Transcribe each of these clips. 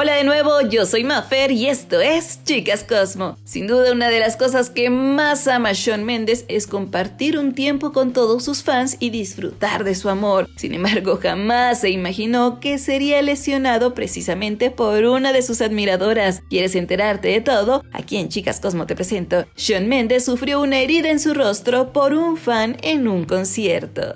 Hola de nuevo, yo soy Mafer y esto es Chicas Cosmo. Sin duda una de las cosas que más ama Sean Méndez es compartir un tiempo con todos sus fans y disfrutar de su amor. Sin embargo, jamás se imaginó que sería lesionado precisamente por una de sus admiradoras. ¿Quieres enterarte de todo? Aquí en Chicas Cosmo te presento. Sean Méndez sufrió una herida en su rostro por un fan en un concierto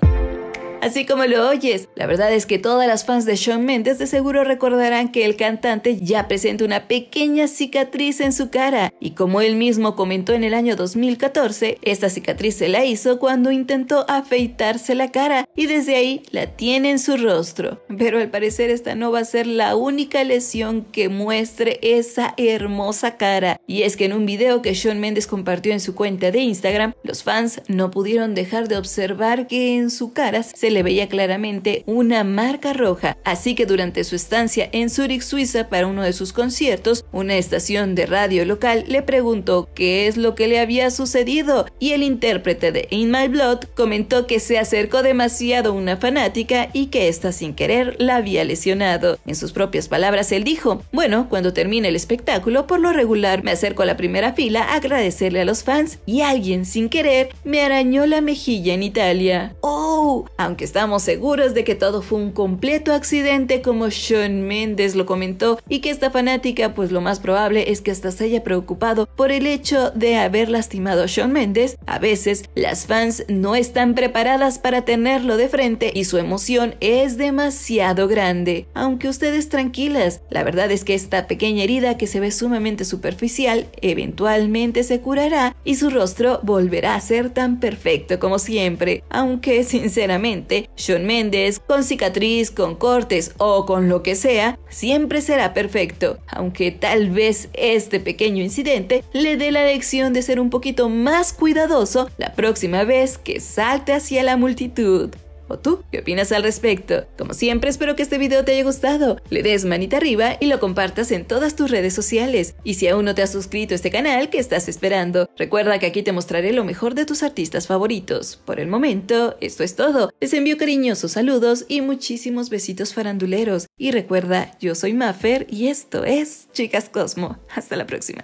así como lo oyes. La verdad es que todas las fans de Shawn Mendes de seguro recordarán que el cantante ya presenta una pequeña cicatriz en su cara y como él mismo comentó en el año 2014, esta cicatriz se la hizo cuando intentó afeitarse la cara y desde ahí la tiene en su rostro. Pero al parecer esta no va a ser la única lesión que muestre esa hermosa cara. Y es que en un video que Shawn Mendes compartió en su cuenta de Instagram, los fans no pudieron dejar de observar que en su cara se le veía claramente una marca roja, así que durante su estancia en Zurich, Suiza, para uno de sus conciertos, una estación de radio local le preguntó qué es lo que le había sucedido y el intérprete de In My Blood comentó que se acercó demasiado una fanática y que esta sin querer la había lesionado. En sus propias palabras él dijo, bueno, cuando termine el espectáculo, por lo regular me acerco a la primera fila a agradecerle a los fans y alguien sin querer me arañó la mejilla en Italia. ¡Oh! Aunque estamos seguros de que todo fue un completo accidente como Sean Mendes lo comentó y que esta fanática pues lo más probable es que hasta se haya preocupado por el hecho de haber lastimado a Sean Mendes, a veces las fans no están preparadas para tenerlo de frente y su emoción es demasiado grande. Aunque ustedes tranquilas, la verdad es que esta pequeña herida que se ve sumamente superficial eventualmente se curará y su rostro volverá a ser tan perfecto como siempre, aunque sinceramente sean Méndez, Mendes, con cicatriz, con cortes o con lo que sea, siempre será perfecto, aunque tal vez este pequeño incidente le dé la lección de ser un poquito más cuidadoso la próxima vez que salte hacia la multitud. ¿O tú? ¿Qué opinas al respecto? Como siempre, espero que este video te haya gustado. Le des manita arriba y lo compartas en todas tus redes sociales. Y si aún no te has suscrito a este canal, ¿qué estás esperando? Recuerda que aquí te mostraré lo mejor de tus artistas favoritos. Por el momento, esto es todo. Les envío cariñosos saludos y muchísimos besitos faranduleros. Y recuerda, yo soy Maffer y esto es Chicas Cosmo. Hasta la próxima.